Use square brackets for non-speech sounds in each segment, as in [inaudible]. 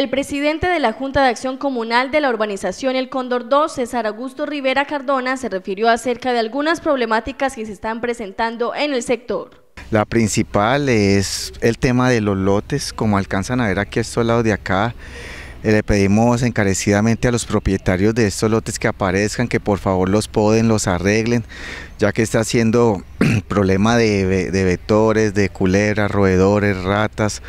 El presidente de la Junta de Acción Comunal de la Urbanización El Cóndor 2, César Augusto Rivera Cardona, se refirió acerca de algunas problemáticas que se están presentando en el sector. La principal es el tema de los lotes, como alcanzan a ver aquí a estos lados de acá, eh, le pedimos encarecidamente a los propietarios de estos lotes que aparezcan, que por favor los poden, los arreglen, ya que está siendo [clears throat] problema de, vetores, vectores, de culebras, roedores, ratas,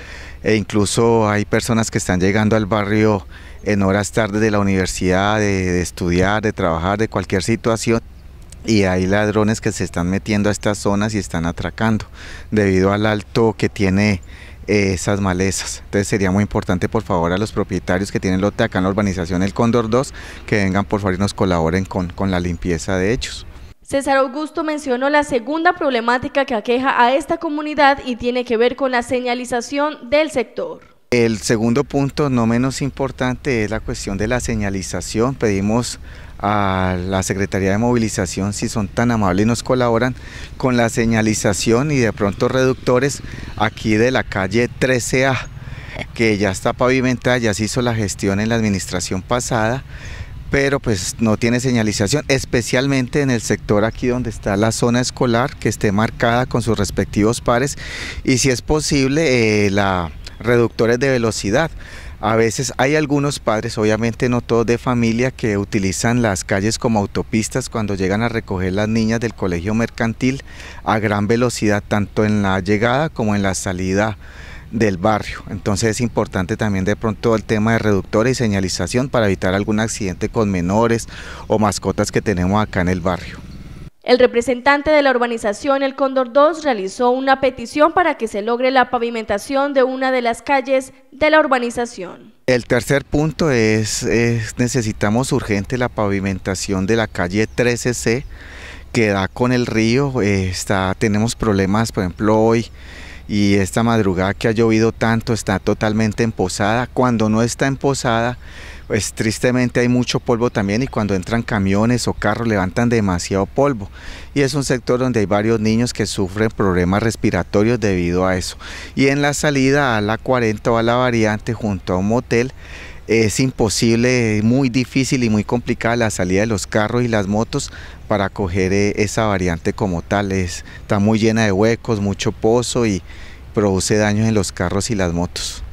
e incluso hay personas que están llegando al barrio en horas tardes de la universidad, de estudiar, de trabajar, de cualquier situación y hay ladrones que se están metiendo a estas zonas y están atracando debido al alto que tiene eh, esas malezas. Entonces sería muy importante, por favor, a los propietarios que tienen lote acá en la urbanización El Cóndor 2, que vengan, por favor, y nos colaboren con, la limpieza de hechos. César Augusto mencionó la segunda problemática que aqueja a esta comunidad y tiene que ver con la señalización del sector. El segundo punto, no menos importante, es la cuestión de la señalización. Pedimos a la Secretaría de Movilización, si son tan amables y nos colaboran, con la señalización y de pronto reductores aquí de la calle 13A, que ya está pavimentada, ya se hizo la gestión en la administración pasada pero pues no tiene señalización, especialmente en el sector aquí donde está la zona escolar, que esté marcada con sus respectivos pares y si es posible eh, la reductores de velocidad. A veces hay algunos padres, obviamente no todos de familia, que utilizan las calles como autopistas cuando llegan a recoger las niñas del colegio mercantil a gran velocidad, tanto en la llegada como en la salida del barrio. Entonces es importante también de pronto el tema de reductores y señalización para evitar algún accidente con menores o mascotas que tenemos acá en el barrio. El representante de la urbanización El Cóndor 2 realizó una petición para que se logre la pavimentación de una de las calles de la urbanización. El tercer punto es, necesitamos urgente la pavimentación de la calle 13C que da con el río. Eh, está, tenemos problemas, por ejemplo, hoy y esta madrugada que ha llovido tanto está totalmente emposada. Cuando no está emposada, pues tristemente hay mucho polvo también y cuando entran camiones o carros levantan demasiado polvo. Y es un sector donde hay varios niños que sufren problemas respiratorios debido a eso. Y en la salida a la 40 o a la variante junto a un motel, es imposible, muy difícil y muy complicada la salida de los carros y las motos para coger eh, esa variante como tal. está muy llena de huecos, mucho pozo y produce daños en los carros y las motos.